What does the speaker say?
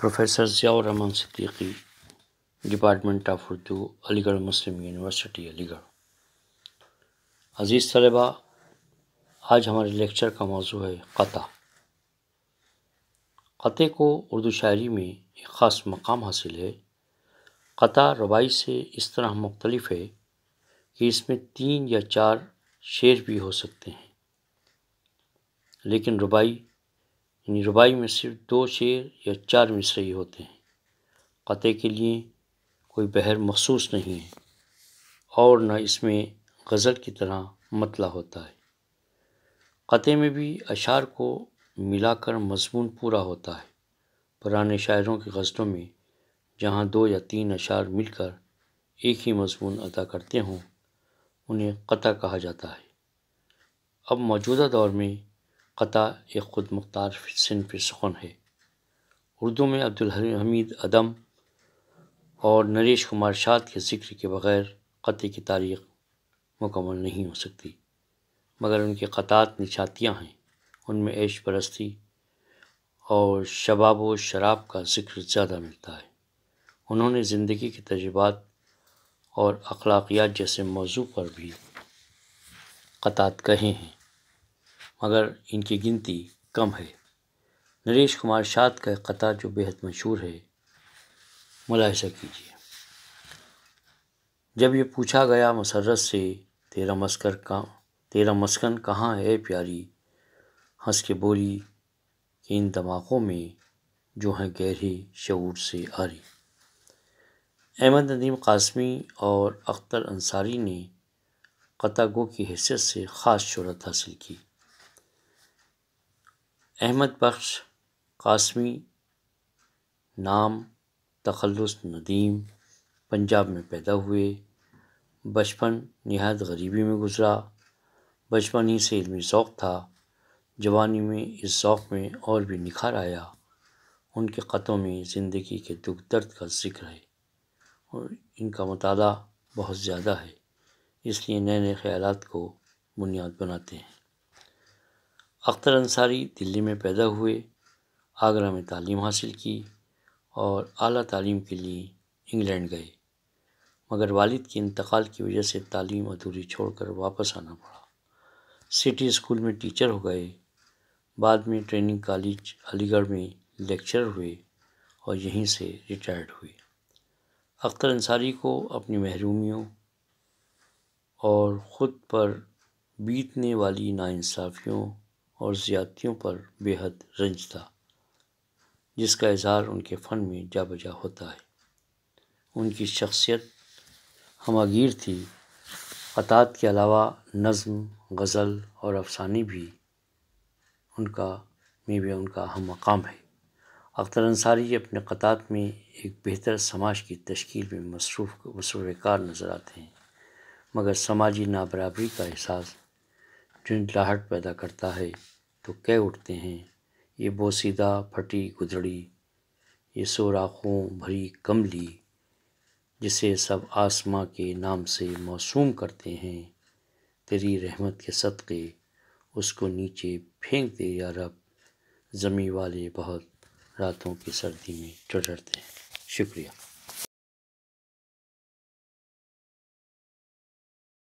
professor Ziaurrahman Siddiqui department of Urdu Aligarh Muslim university Aligarh अज़ीज़ तलबा आज हमारे लेक्चर का मौजू है क़ता क़ते को उर्दू शायरी में एक ख़ास मकाम हासिल है क़ता रबाई से इस तरह मुख्तलफ़ है कि इसमें तीन या चार शेर भी हो सकते हैं लेकिन रुबाई यानी रुबाई में सिर्फ दो शेर या चार मिसरे होते हैं क़ते के लिए कोई बहर मखसूस नहीं है और न इसमें गज़ल की तरह मतला होता है क़ते में भी अशार को मिलाकर मजमून पूरा होता है पुराने शायरों के गज़लों में जहाँ दो या तीन अशार मिलकर एक ही मजमून अदा करते हों उन्हें क़ता कहा जाता है अब मौजूदा दौर में क़ा एक ख़ुद मुख्तार सिनफ सुखन है उर्दू में अब्दुल हमीद अदम और नरेश कुमार शाद के ज़िक्र के बग़ैर ख़त की तारीख मुकमल नहीं हो सकती मगर उनके कतात निशातियाँ हैं उनमें ऐश परस्ती और शबाब व शराब का ज़िक्र ज़्यादा मिलता है उन्होंने ज़िंदगी के तजुबात और अखलाकियात जैसे मौजू पर भी क़तात कहे हैं मगर इनकी गिनती कम है नरेश कुमार शाद का कता जो बेहद मशहूर है मुलायसा कीजिए जब ये पूछा गया मसरत से तेरा मस्कर का तेरा मस्कन कहाँ है प्यारी हंस के बोली कि इन दमाकों में जो हैं गहरे शूर से आरी अहमद नदीम कासमी और अख्तर अंसारी ने कतागो की हैसियत से ख़ास शहरत हासिल की अहमद बख्श कासमी नाम तखल्लुस नदीम पंजाब में पैदा हुए बचपन नहायत गरीबी में गुज़रा बचपन ही से इलमी शौक़ था जवानी में इस शौक़ में और भी निखार आया उनके ख़तों में ज़िंदगी के दुख दर्द का जिक्र है और इनका मताल बहुत ज़्यादा है इसलिए नए नए ख़्याल को बुनियाद बनाते हैं अख्तर अंसारी दिल्ली में पैदा हुए आगरा में तालीम हासिल की और अली तालीम के लिए इंग्लैंड गए मगर वालिद के इंतकाल की वजह से तालीम अधूरी छोड़कर वापस आना पड़ा सिटी स्कूल में टीचर हो गए बाद में ट्रेनिंग कॉलेज अलीगढ़ में लेक्चर हुए और यहीं से रिटायर्ड हुए अख्तर अंसारी को अपनी महरूमियों और ख़ुद पर बीतने वाली नासाफ़ियों और ज़्यादतियों पर बेहद रंज था जिसका इजहार उनके फ़न में जा बजा होता है उनकी शख्सियत हमागीर थी अतात के अलावा नज़म गज़ल और अफसानी भी उनका में भी उनका अहम मकाम है अख्तर अंसारी अपने क़तात में एक बेहतर समाज की तश्कील में मसरूफ़ मसरूफ़ कार नज़र आते हैं मगर समाजी नाबराबरी का एहसास चिंटलाहट पैदा करता है तो कह उठते हैं ये बोसीदा फटी गुदड़ी ये सोराखों भरी कमली जिसे सब आसमां के नाम से मौसूम करते हैं तेरी रहमत के सदक़े उसको नीचे फेंक दे या रब ज़मी वाले बहुत रातों की सर्दी में चढ़ते हैं शुक्रिया